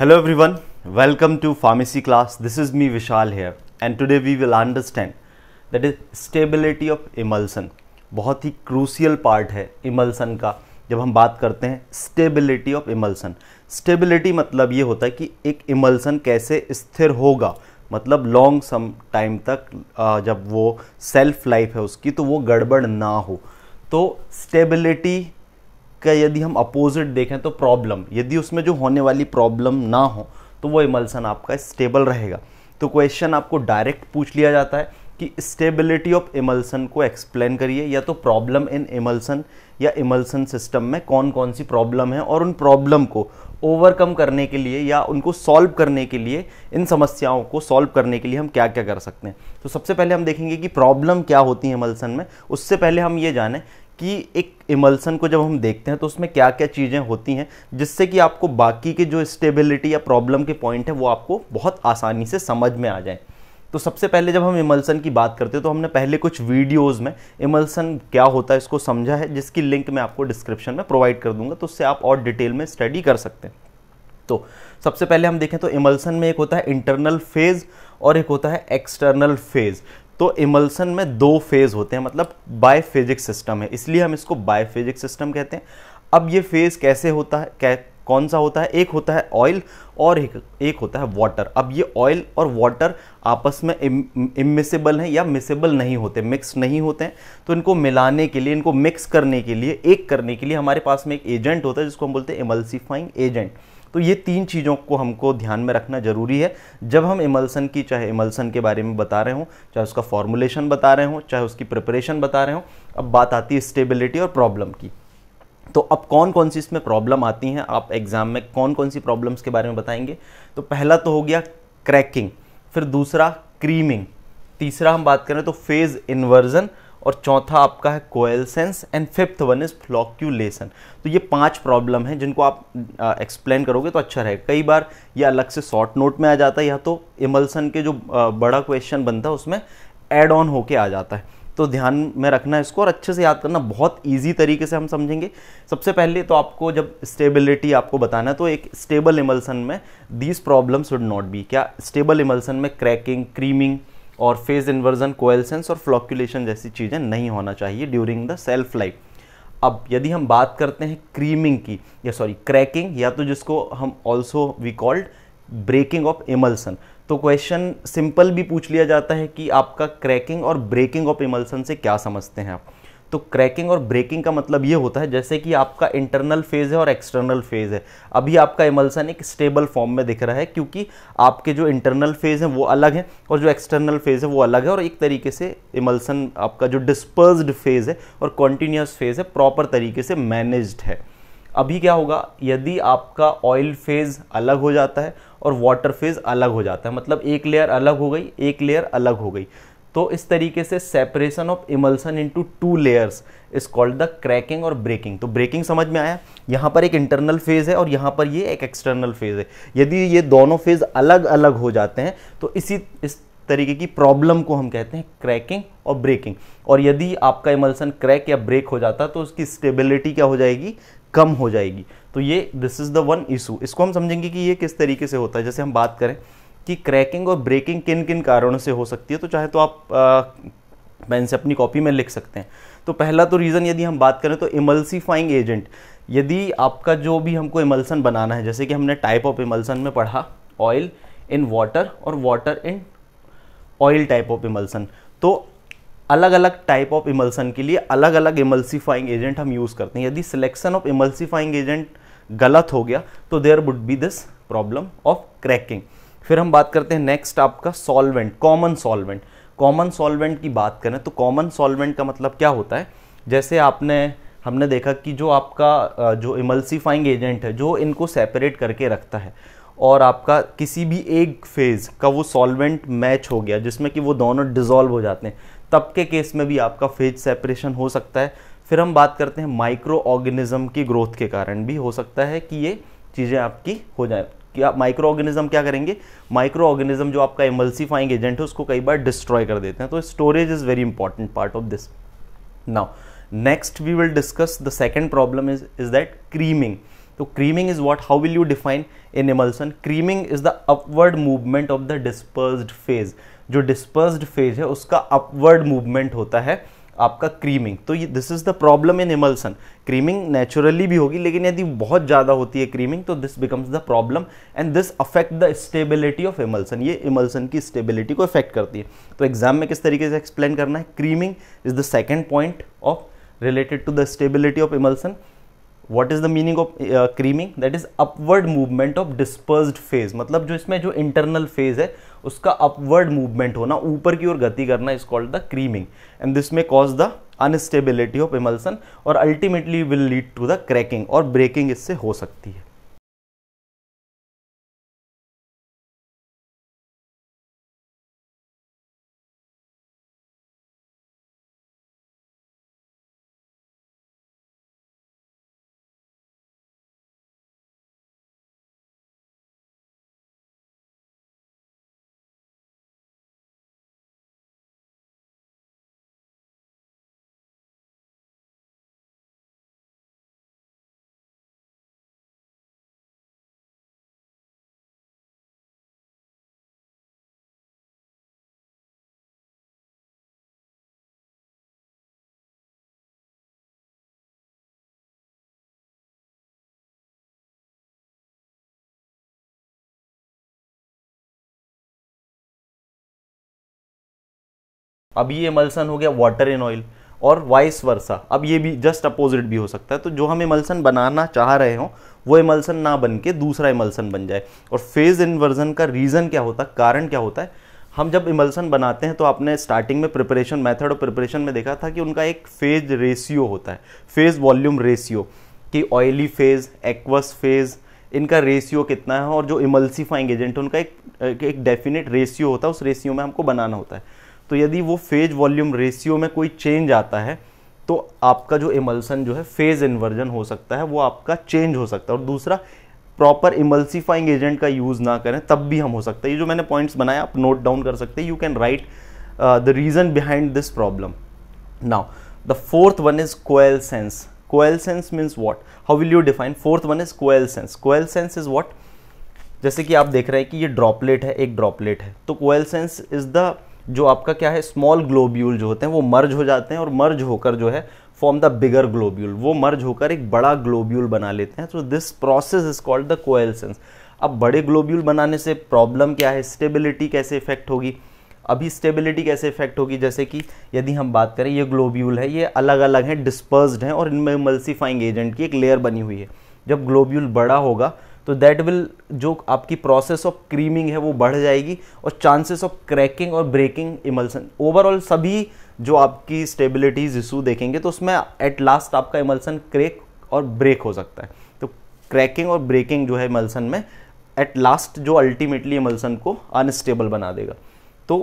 hello everyone welcome to pharmacy class this is me Vishal here and today we will understand that is stability of emulsion बहुत ही crucial part है emulsion का जब हम बात करते हैं स्टेबिलिटी ऑफ इमल्सन स्टेबिलिटी मतलब ये होता है कि एक इमल्सन कैसे स्थिर होगा मतलब लॉन्ग सम टाइम तक जब वो सेल्फ लाइफ है उसकी तो वो गड़बड़ ना हो तो स्टेबिलिटी का यदि हम अपोजिट देखें तो प्रॉब्लम यदि उसमें जो होने वाली प्रॉब्लम ना हो तो वो इमल्सन आपका स्टेबल रहेगा तो क्वेश्चन आपको डायरेक्ट पूछ लिया जाता है कि स्टेबिलिटी ऑफ इमल्सन को एक्सप्लेन करिए या तो प्रॉब्लम इन इमल्सन या इमल्सन सिस्टम में कौन कौन सी प्रॉब्लम है और उन प्रॉब्लम को ओवरकम करने के लिए या उनको सॉल्व करने के लिए इन समस्याओं को सॉल्व करने के लिए हम क्या क्या कर सकते हैं तो सबसे पहले हम देखेंगे कि प्रॉब्लम क्या होती है इमल्सन में उससे पहले हम ये जानें कि एक इमल्सन को जब हम देखते हैं तो उसमें क्या क्या चीज़ें होती हैं जिससे कि आपको बाकी के जो स्टेबिलिटी या प्रॉब्लम के पॉइंट हैं वो आपको बहुत आसानी से समझ में आ जाएँ तो सबसे पहले जब हम इमल्सन की बात करते हैं तो हमने पहले कुछ वीडियोस में इमल्सन क्या होता है इसको समझा है जिसकी लिंक मैं आपको डिस्क्रिप्शन में प्रोवाइड कर दूंगा तो उससे आप और डिटेल में स्टडी कर सकते हैं तो सबसे पहले हम देखें तो इमल्सन में एक होता है इंटरनल फेज़ और एक होता है एक्सटर्नल फेज़ तो इमल्सन में दो फेज़ होते हैं मतलब बायफेजिक सिस्टम है इसलिए हम इसको बायफेजिक सिस्टम कहते हैं अब ये फेज़ कैसे होता है कौन सा होता है एक होता है ऑयल और एक एक होता है वाटर अब ये ऑयल और वाटर आपस में इमिसेबल हैं या मिसेबल नहीं होते मिक्स नहीं होते हैं तो इनको मिलाने के लिए इनको मिक्स करने के लिए एक करने के लिए हमारे पास में एक एजेंट होता है जिसको हम बोलते हैं इमल्सिफाइंग एजेंट तो ये तीन चीज़ों को हमको ध्यान में रखना ज़रूरी है जब हम इमल्सन की चाहे इमल्सन के बारे में बता रहे हों चाहे उसका फॉर्मुलेशन बता रहे हों चाहे उसकी प्रिपरेशन बता रहे हों अब बात आती है स्टेबिलिटी और प्रॉब्लम की तो अब कौन कौन सी इसमें प्रॉब्लम आती हैं आप एग्ज़ाम में कौन कौन सी प्रॉब्लम्स के बारे में बताएंगे तो पहला तो हो गया क्रैकिंग फिर दूसरा क्रीमिंग तीसरा हम बात करें तो फेज़ इन्वर्जन और चौथा आपका है coalescence and fifth one is flocculation तो ये पांच प्रॉब्लम है जिनको आप एक्सप्लेन करोगे तो अच्छा रहेगा कई बार ये अलग से शॉर्ट नोट में आ जाता है या तो इमल्सन के जो बड़ा क्वेश्चन बनता है उसमें एड ऑन होके आ जाता है तो ध्यान में रखना इसको और अच्छे से याद करना बहुत ईजी तरीके से हम समझेंगे सबसे पहले तो आपको जब स्टेबिलिटी आपको बताना है तो एक स्टेबल इमल्सन में these problem should not be क्या स्टेबल इमल्सन में क्रैकिंग क्रीमिंग और फेज इन्वर्जन कोएल्सेंस और फ्लॉक्यूलेशन जैसी चीज़ें नहीं होना चाहिए ड्यूरिंग द सेल्फ लाइफ अब यदि हम बात करते हैं क्रीमिंग की या सॉरी क्रैकिंग या तो जिसको हम also we called breaking of emulsion तो क्वेश्चन सिंपल भी पूछ लिया जाता है कि आपका क्रैकिंग और ब्रेकिंग ऑफ इमल्सन से क्या समझते हैं आप तो क्रैकिंग और ब्रेकिंग का मतलब ये होता है जैसे कि आपका इंटरनल फेज़ है और एक्सटर्नल फेज़ है अभी आपका इमल्सन एक स्टेबल फॉर्म में दिख रहा है क्योंकि आपके जो इंटरनल फेज़ हैं वो अलग है और जो एक्सटर्नल फेज़ है वो अलग है और एक तरीके से इमल्सन आपका जो डिस्पर्स्ड फेज़ है और कॉन्टीन्यूस फेज़ है प्रॉपर तरीके से मैनेज्ड है अभी क्या होगा यदि आपका ऑयल फेज़ अलग हो जाता है और वाटर फेज़ अलग हो जाता है मतलब एक लेयर अलग हो गई एक लेयर अलग हो गई तो इस तरीके से separation of emulsion into two layers is called the cracking और ब्रेकिंग तो ब्रेकिंग समझ में आया यहाँ पर एक इंटरनल फेज़ है और यहाँ पर ये एक एक्सटर्नल फेज़ है यदि ये दोनों फेज़ अलग अलग हो जाते हैं तो इसी इस तरीके की प्रॉब्लम को हम कहते हैं क्रैकिंग और ब्रेकिंग और यदि आपका इमल्सन क्रैक या ब्रेक हो जाता तो उसकी स्टेबिलिटी क्या हो जाएगी कम हो जाएगी तो ये this is the one issue इसको हम समझेंगे कि ये किस तरीके से होता है जैसे हम बात करें कि क्रैकिंग और ब्रेकिंग किन किन कारणों से हो सकती है तो चाहे तो आप पेन से अपनी कॉपी में लिख सकते हैं तो पहला तो रीज़न यदि हम बात करें तो इमल्सिफाइंग एजेंट यदि आपका जो भी हमको इमल्सन बनाना है जैसे कि हमने टाइप ऑफ इमल्सन में पढ़ा ऑयल इन वाटर और water in oil type of emulsion तो अलग अलग टाइप ऑफ इमल्सन के लिए अलग अलग इमल्सिफाइंग एजेंट हम यूज़ करते हैं यदि सिलेक्शन ऑफ इमल्सिफाइंग एजेंट गलत हो गया तो there would be this problem of cracking फिर हम बात करते हैं नेक्स्ट आपका solvent common solvent common solvent की बात करें तो कॉमन सॉल्वेंट का मतलब क्या होता है जैसे आपने हमने देखा कि जो आपका जो इमल्सिफाइंग एजेंट है जो इनको सेपरेट करके रखता है और आपका किसी भी एक फेज़ का वो सॉल्वेंट मैच हो गया जिसमें कि वो दोनों डिज़ोल्व हो जाते हैं तब के केस में भी आपका फेज सेपरेशन हो सकता है फिर हम बात करते हैं माइक्रो ऑर्गेनिज्म की ग्रोथ के कारण भी हो सकता है कि ये चीज़ें आपकी हो जाए कि आप माइक्रो ऑर्गेनिज्म क्या करेंगे माइक्रो ऑर्गेनिज्म जो आपका एमल्सीफाइंग एजेंट है उसको कई बार डिस्ट्रॉय कर देते हैं तो storage is very important part of this now next we will discuss the second problem is is that creaming तो creaming is what how will you define in emulsion creaming is the upward movement of the disperse phase जो disperse phase है उसका upward movement होता है आपका creaming तो ये this is the problem in emulsion creaming naturally भी होगी लेकिन यदि बहुत ज़्यादा होती है क्रीमिंग तो this becomes the problem and this affect the stability of emulsion ये इमल्सन की स्टेबिलिटी को इफेक्ट करती है तो एग्जाम में किस तरीके से एक्सप्लेन करना है creaming is the second point of related to the stability of emulsion what is the meaning of creaming that is upward movement of disperse phase मतलब जो इसमें जो इंटरनल फेज है उसका अपवर्ड मूवमेंट होना ऊपर की ओर गति करना is called the creaming and this में cause the instability of emulsion और ultimately will lead to the cracking और ब्रेकिंग इससे हो सकती है अब ये इमल्सन हो गया वाटर इन ऑयल और वाइस वर्सा अब ये भी जस्ट अपोजिट भी हो सकता है तो जो हम इमल्सन बनाना चाह रहे हों वो इमल्सन ना बन के दूसरा इमल्सन बन जाए और फेज़ इन्वर्जन का रीज़न क्या होता है कारण क्या होता है हम जब इमल्सन बनाते हैं तो आपने स्टार्टिंग में प्रिपरेशन मेथड और प्रिपरेशन में देखा था कि उनका एक फेज रेशियो होता है फेज़ वॉल्यूम रेशियो कि ऑयली फेज़ एक्वस फेज़ इनका रेशियो कितना है और जो इमल्सीफाइंग एजेंट उनका एक एक डेफिनेट रेशियो होता है उस रेशियो में हमको बनाना होता है तो यदि वो फेज वॉल्यूम रेशियो में कोई चेंज आता है तो आपका जो इमल्सन जो है फेज इन्वर्जन हो सकता है वो आपका चेंज हो सकता है और दूसरा प्रॉपर इमल्सिफाइंग एजेंट का यूज़ ना करें तब भी हम हो सकते हैं ये जो मैंने पॉइंट्स बनाए आप नोट डाउन कर सकते हैं you can write the reason behind this problem now the fourth one is coalescence coalescence means what how will you define fourth one is coalescence coalescence is what जैसे कि आप देख रहे हैं कि ये droplet है एक ड्रॉपलेट है तो कोयल सेंस इज द जो आपका क्या है स्मॉल ग्लोब्यूल जो होते हैं वो मर्ज हो जाते हैं और मर्ज होकर जो है फॉर्म द बिगर ग्लोब्यूल वो मर्ज होकर एक बड़ा ग्लोब्यूल बना लेते हैं तो this process is called the coalescence अब बड़े ग्लोब्यूल बनाने से प्रॉब्लम क्या है स्टेबिलिटी कैसे इफेक्ट होगी अभी स्टेबिलिटी कैसे इफेक्ट होगी जैसे कि यदि हम बात करें ये ग्लोब्यूल है ये अलग अलग हैं डिस्पर्स्ड हैं और इनमें मल्सीफाइंग एजेंट की एक लेयर बनी हुई है जब ग्लोब्यूल बड़ा होगा तो दैट विल जो आपकी प्रोसेस ऑफ क्रीमिंग है वो बढ़ जाएगी और चांसेस ऑफ क्रैकिंग और ब्रेकिंग इमल्सन ओवरऑल सभी जो आपकी स्टेबिलिटीज इशू देखेंगे तो उसमें एट लास्ट आपका इमल्सन क्रैक और ब्रेक हो सकता है तो क्रैकिंग और ब्रेकिंग जो है इमल्सन में एट लास्ट जो अल्टीमेटली इमल्सन को अनस्टेबल बना देगा तो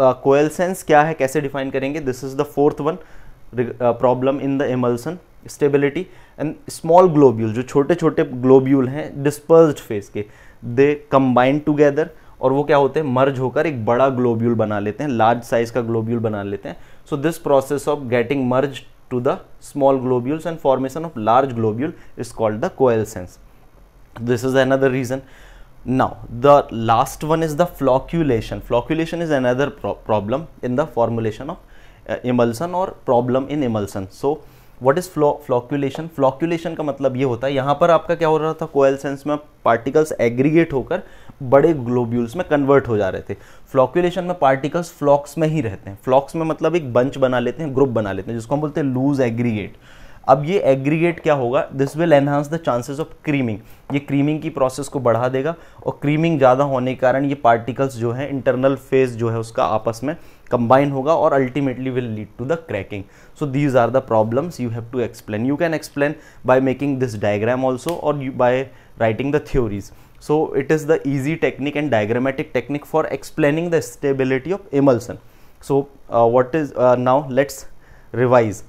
कोयल uh, सेंस क्या है कैसे डिफाइन करेंगे this is the fourth one problem in the emulsion stability and small globule जो छोटे छोटे ग्लोब्यूल हैं डिस्पर्ज फेस के दे कंबाइन टुगेदर और वो क्या होते हैं मर्ज होकर एक बड़ा ग्लोब्यूल बना लेते हैं लार्ज साइज का ग्लोब्यूल बना लेते हैं so this process of getting merge to the small globules and formation of large globule is called the coalescence this is another reason now the last one is the flocculation flocculation is another problem in the formulation of emulsion और problem in emulsion so what is flow flocculation flocculation का मतलब ये होता है यहाँ पर आपका क्या हो रहा था कोयल सेंस में पार्टिकल्स एग्रीगेट होकर बड़े ग्लोब्यूल्स में कन्वर्ट हो जा रहे थे फ्लॉक्यूलेशन में पार्टिकल्स फ्लॉक्स में ही रहते हैं फ्लॉक्स में मतलब एक बंच बना लेते हैं ग्रुप बना लेते हैं जिसको हम बोलते हैं लूज एग्रीगेट अब ये एग्रीगेट क्या होगा this will enhance the chances of creaming ये क्रीमिंग की प्रोसेस को बढ़ा देगा और क्रीमिंग ज़्यादा होने के कारण ये पार्टिकल्स जो है इंटरनल फेज जो है उसका आपस में कंबाइन होगा और ultimately will lead to the cracking so these are the problems you have to explain you can explain by making this diagram also और by writing the theories so it is the easy technique and diagrammatic technique for explaining the stability of emulsion so what is now let's revise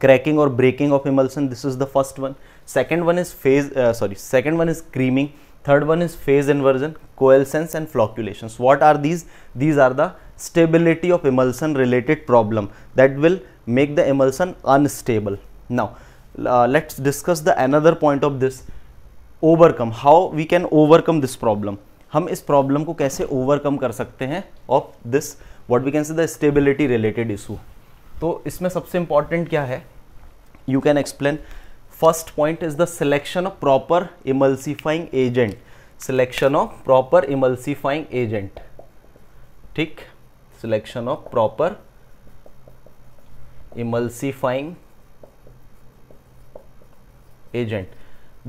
cracking और breaking of emulsion this is the first one second one is phase sorry second one is creaming third one is phase inversion coalescence and flocculation what are these these are the stability of emulsion related problem that will make the emulsion unstable now let's discuss the another point of this overcome how we can overcome this problem हम इस problem को कैसे overcome कर सकते हैं of this what we can say the stability related issue तो इसमें सबसे इंपॉर्टेंट क्या है you can explain first point is the selection of proper emulsifying agent selection of proper emulsifying agent ठीक selection of proper emulsifying agent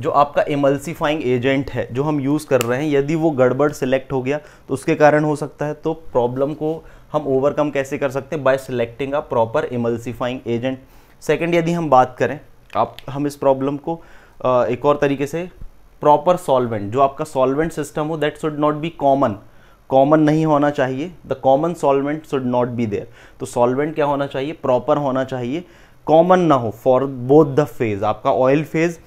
जो आपका emulsifying agent है जो हम यूज कर रहे हैं यदि वो गड़बड़ सिलेक्ट हो गया तो उसके कारण हो सकता है तो प्रॉब्लम को हम ओवरकम कैसे कर सकते हैं by selecting a proper emulsifying agent second यदि हम बात करें आप हम इस प्रॉब्लम को एक और तरीके से प्रॉपर सॉल्वेंट जो आपका सॉल्वेंट सिस्टम हो that should not be common common नहीं होना चाहिए the common solvent should not be there तो सॉल्वेंट क्या होना चाहिए प्रॉपर होना चाहिए कॉमन ना हो फॉर बोथ द फेज आपका ऑयल फेज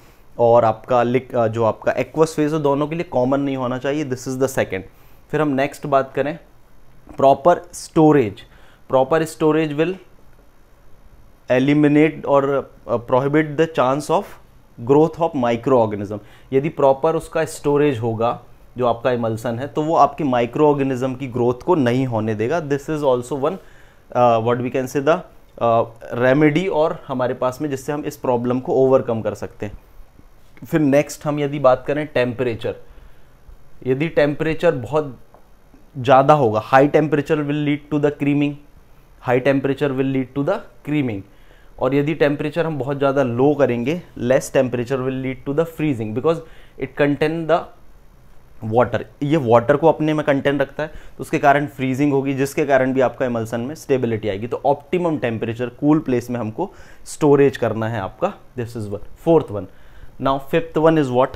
और आपका लिक जो आपका एक्वस फेज हो दोनों के लिए कॉमन नहीं होना चाहिए दिस इज़ द सेकेंड फिर हम नेक्स्ट बात करें proper storage proper storage will eliminate और prohibit the chance of growth of microorganism यदि प्रॉपर उसका स्टोरेज होगा जो आपका इमल्सन है तो वो आपकी माइक्रो ऑर्गेनिज्म की ग्रोथ को नहीं होने देगा this is also one what we can say the remedy और हमारे पास में जिससे हम इस प्रॉब्लम को ओवरकम कर सकते हैं फिर नेक्स्ट हम यदि बात करें टेम्परेचर यदि टेम्परेचर बहुत ज़्यादा होगा high temperature will lead to the creaming high temperature will lead to the creaming और यदि टेम्परेचर हम बहुत ज़्यादा लो करेंगे less temperature will lead to the freezing because it contain the water ये वाटर को अपने में कंटेन रखता है तो उसके कारण फ्रीजिंग होगी जिसके कारण भी आपका इमल्सन में स्टेबिलिटी आएगी तो ऑप्टिमम टेम्परेचर कूल प्लेस में हमको स्टोरेज करना है आपका this is one fourth one now fifth one is what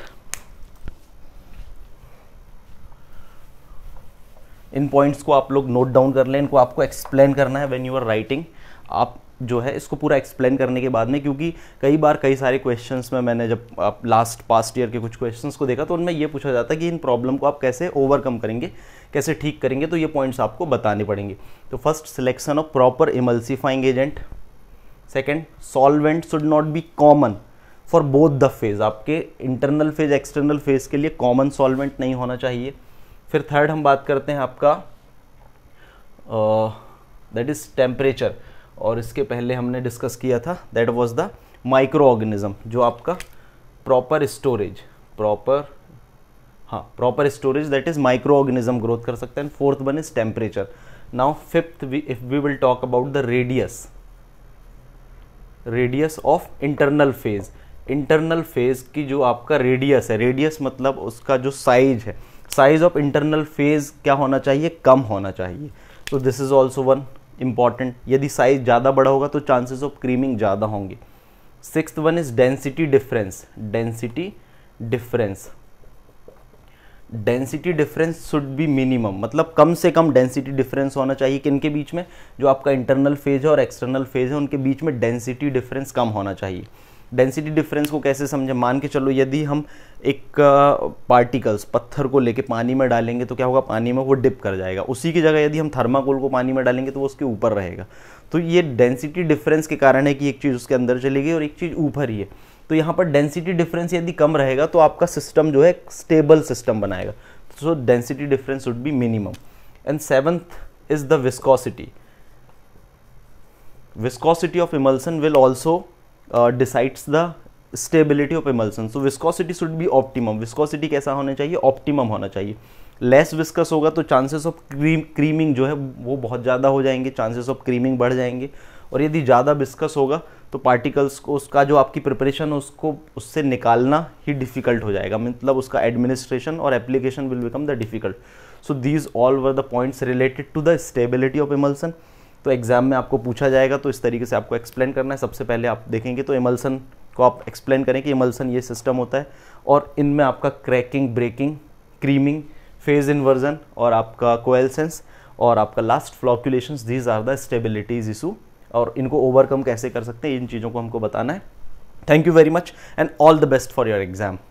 इन पॉइंट्स को आप लोग नोट डाउन कर लें इनको आपको एक्सप्लेन करना है व्हेन यू आर राइटिंग आप जो है इसको पूरा एक्सप्लेन करने के बाद में क्योंकि कई बार कई सारे क्वेश्चंस में मैंने जब आप लास्ट पास्ट ईयर के कुछ क्वेश्चंस को देखा तो उनमें ये पूछा जाता है कि इन प्रॉब्लम को आप कैसे ओवरकम करेंगे कैसे ठीक करेंगे तो ये पॉइंट्स आपको बताने पड़ेंगे तो first selection of proper emulsifying agent second solvent should not be common for both the phase आपके इंटरनल फेज एक्सटर्नल फेज़ के लिए कॉमन सॉल्वेंट नहीं होना चाहिए फिर थर्ड हम बात करते हैं आपका दैट इज़ टेम्परेचर और इसके पहले हमने डिस्कस किया था that was the microorganism जो आपका प्रॉपर स्टोरेज प्रॉपर हाँ proper storage that is microorganism growth कर सकते हैं fourth one is temperature now fifth we if we will talk about the radius radius of internal phase internal phase की जो आपका radius है radius मतलब उसका जो साइज है साइज ऑफ इंटरनल फेज क्या होना चाहिए कम होना चाहिए तो this is also one important यदि साइज ज़्यादा बड़ा होगा तो चांसेस ऑफ क्रीमिंग ज़्यादा होंगे six one is density difference density difference density difference should be minimum मतलब कम से कम डेंसिटी डिफरेंस होना चाहिए कि इनके बीच में जो आपका इंटरनल फेज है और एक्सटर्नल फेज है उनके बीच में डेंसिटी डिफरेंस कम होना चाहिए डेंसिटी डिफरेंस को कैसे समझे मान के चलो यदि हम एक पार्टिकल्स पत्थर को लेके पानी में डालेंगे तो क्या होगा पानी में वो डिप कर जाएगा उसी की जगह यदि हम थर्माकोल को पानी में डालेंगे तो वो उसके ऊपर रहेगा तो ये डेंसिटी डिफरेंस के कारण है कि एक चीज़ उसके अंदर चली गई और एक चीज़ ऊपर ही है तो यहाँ पर डेंसिटी डिफरेंस यदि कम रहेगा तो आपका सिस्टम जो है स्टेबल सिस्टम बनाएगा so density difference would be minimum and seventh is the viscosity viscosity of emulsion will also decides the stability of emulsion so viscosity should be optimum viscosity कैसा होना चाहिए ऑप्टिमम होना चाहिए less viscous होगा तो chances of cream creaming जो है वो बहुत ज़्यादा हो जाएंगे चांसेस ऑफ क्रीमिंग बढ़ जाएंगे और यदि ज़्यादा विस्कस होगा तो पार्टिकल्स को उसका जो आपकी प्रिपरेशन है उसको उससे निकालना ही डिफ़िकल्ट हो जाएगा मतलब उसका एडमिनिस्ट्रेशन और application will become the difficult so these all were the points related to the stability of emulsion तो एग्ज़ाम में आपको पूछा जाएगा तो इस तरीके से आपको एक्सप्लेन करना है सबसे पहले आप देखेंगे तो इमल्सन को आप एक्सप्लेन करें कि इमल्सन ये सिस्टम होता है और इनमें आपका cracking breaking creaming phase inversion और आपका कोएलसेंस और आपका last flocculation these are the stabilities issue और इनको ओवरकम कैसे कर सकते हैं इन चीज़ों को हमको बताना है thank you very much and all the best for your exam